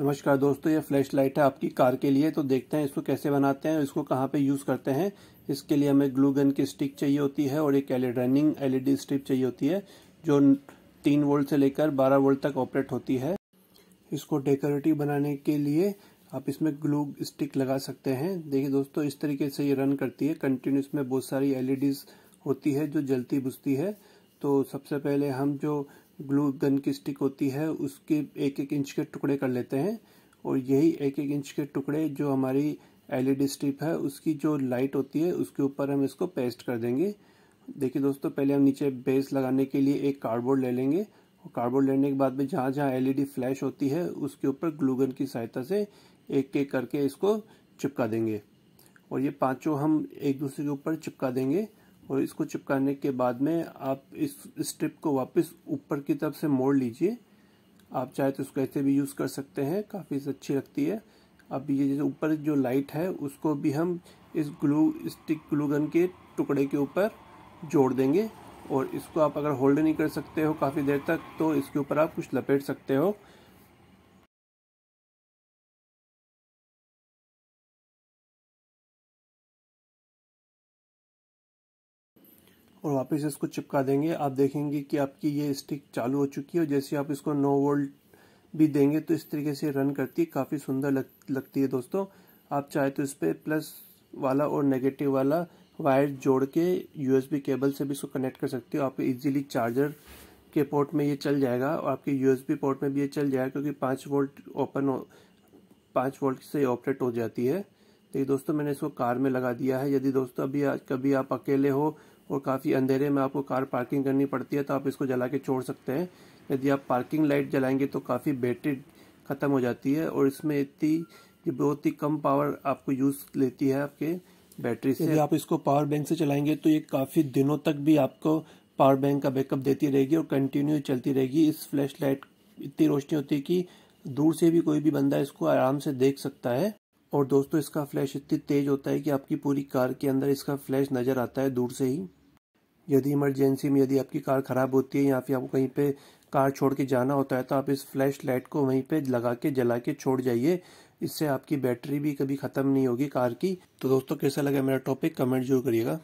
नमस्कार दोस्तों ये फ्लैश लाइट है आपकी कार के लिए तो देखते हैं इसको कैसे बनाते हैं इसको कहाँ पे यूज़ करते हैं इसके लिए हमें ग्लू गन की स्टिक चाहिए होती है और एक रनिंग एलईडी स्ट्रिप चाहिए होती है जो तीन वोल्ट से लेकर बारह वोल्ट तक ऑपरेट होती है इसको डेकोरेटिव बनाने के लिए आप इसमें ग्लू स्टिक लगा सकते हैं देखिए दोस्तों इस तरीके से ये रन करती है कंटिन्यू इसमें बहुत सारी एलईडीज होती है जो जलती बुझती है तो सबसे पहले हम जो ग्लू गन की स्टिक होती है उसके एक एक इंच के टुकड़े कर लेते हैं और यही एक एक इंच के टुकड़े जो हमारी एलईडी स्ट्रिप है उसकी जो लाइट होती है उसके ऊपर हम इसको पेस्ट कर देंगे देखिए दोस्तों पहले हम नीचे बेस लगाने के लिए एक कार्डबोर्ड ले लेंगे और कार्डबोर्ड लेने के बाद में जहाँ जहाँ एलईडी फ्लैश होती है उसके ऊपर ग्लूगन की सहायता से एक एक करके इसको चिपका देंगे और ये पांचों हम एक दूसरे के ऊपर चिपका देंगे और इसको चिपकाने के बाद में आप इस स्ट्रिप को वापस ऊपर की तरफ से मोड़ लीजिए आप चाहे तो उसको ऐसे भी यूज़ कर सकते हैं काफ़ी अच्छी लगती है अब ये जैसे ऊपर जो लाइट है उसको भी हम इस ग्लू स्टिक ग्लू गन के टुकड़े के ऊपर जोड़ देंगे और इसको आप अगर होल्ड नहीं कर सकते हो काफ़ी देर तक तो इसके ऊपर आप कुछ लपेट सकते हो और वापस इसको चिपका देंगे आप देखेंगे कि आपकी ये स्टिक चालू हो चुकी है और जैसे आप इसको नो वोल्ट भी देंगे तो इस तरीके से रन करती है काफ़ी सुंदर लग, लगती है दोस्तों आप चाहे तो इस पर प्लस वाला और नेगेटिव वाला वायर जोड़ के यूएसबी केबल से भी इसको कनेक्ट कर सकते हो आप इजीली चार्जर के पोर्ट में ये चल जाएगा और आपके यूएसबी पोर्ट में भी ये चल जाएगा क्योंकि पाँच वोल्ट ओपन हो पाँच वोल्ट से ऑपरेट हो जाती है तो दोस्तों मैंने इसको कार में लगा दिया है यदि दोस्तों अभी कभी आप अकेले हो और काफ़ी अंधेरे में आपको कार पार्किंग करनी पड़ती है तो आप इसको जला के छोड़ सकते हैं यदि आप पार्किंग लाइट जलाएंगे तो काफ़ी बैटरी ख़त्म हो जाती है और इसमें इतनी बहुत ही कम पावर आपको यूज़ लेती है आपके बैटरी से यदि आप इसको पावर बैंक से चलाएंगे तो ये काफ़ी दिनों तक भी आपको पावर बैंक का बैकअप देती रहेगी और कंटिन्यू चलती रहेगी इस फ्लैश लाइट इतनी रोशनी होती है कि दूर से भी कोई भी बंदा इसको आराम से देख सकता है और दोस्तों इसका फ्लैश इतनी तेज होता है कि आपकी पूरी कार के अंदर इसका फ्लैश नज़र आता है दूर से ही यदि इमरजेंसी में यदि आपकी कार ख़राब होती है या फिर आपको कहीं पे कार छोड़ के जाना होता है तो आप इस फ्लैश लाइट को वहीं पे लगा के जला के छोड़ जाइए इससे आपकी बैटरी भी कभी ख़त्म नहीं होगी कार की तो दोस्तों कैसा लगा मेरा टॉपिक कमेंट जरूर करिएगा